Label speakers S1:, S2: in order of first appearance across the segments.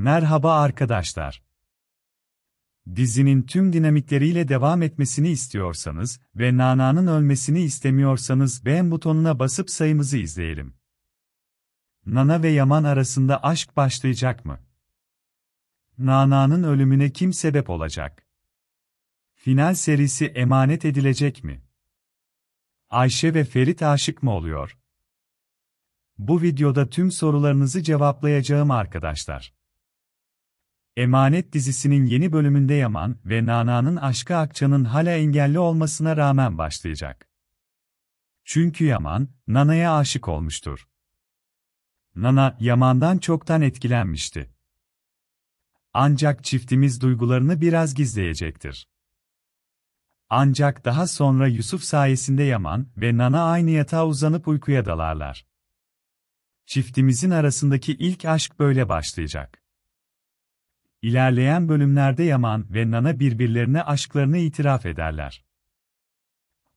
S1: Merhaba arkadaşlar. Dizinin tüm dinamikleriyle devam etmesini istiyorsanız ve Nana'nın ölmesini istemiyorsanız beğen butonuna basıp sayımızı izleyelim. Nana ve Yaman arasında aşk başlayacak mı? Nana'nın ölümüne kim sebep olacak? Final serisi emanet edilecek mi? Ayşe ve Ferit aşık mı oluyor? Bu videoda tüm sorularınızı cevaplayacağım arkadaşlar. Emanet dizisinin yeni bölümünde Yaman ve Nana'nın aşkı Akça'nın hala engelli olmasına rağmen başlayacak. Çünkü Yaman, Nana'ya aşık olmuştur. Nana, Yaman'dan çoktan etkilenmişti. Ancak çiftimiz duygularını biraz gizleyecektir. Ancak daha sonra Yusuf sayesinde Yaman ve Nana aynı yatağa uzanıp uykuya dalarlar. Çiftimizin arasındaki ilk aşk böyle başlayacak. İlerleyen bölümlerde Yaman ve Nana birbirlerine aşklarını itiraf ederler.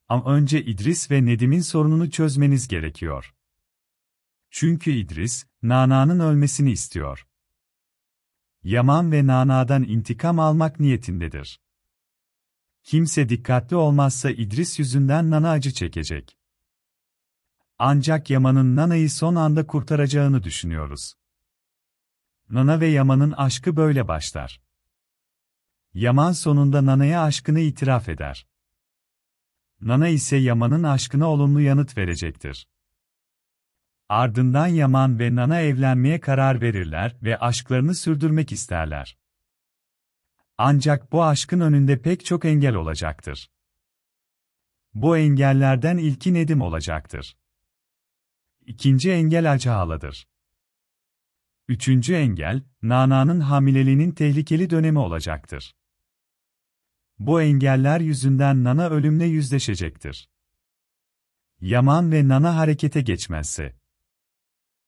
S1: Ama önce İdris ve Nedim'in sorununu çözmeniz gerekiyor. Çünkü İdris, Nana'nın ölmesini istiyor. Yaman ve Nana'dan intikam almak niyetindedir. Kimse dikkatli olmazsa İdris yüzünden Nana acı çekecek. Ancak Yaman'ın Nana'yı son anda kurtaracağını düşünüyoruz. Nana ve Yaman'ın aşkı böyle başlar. Yaman sonunda Nana'ya aşkını itiraf eder. Nana ise Yaman'ın aşkına olumlu yanıt verecektir. Ardından Yaman ve Nana evlenmeye karar verirler ve aşklarını sürdürmek isterler. Ancak bu aşkın önünde pek çok engel olacaktır. Bu engellerden ilki Nedim olacaktır. İkinci engel Acağala'dır. Üçüncü engel, Nana'nın hamileliğinin tehlikeli dönemi olacaktır. Bu engeller yüzünden Nana ölümle yüzleşecektir. Yaman ve Nana harekete geçmezse,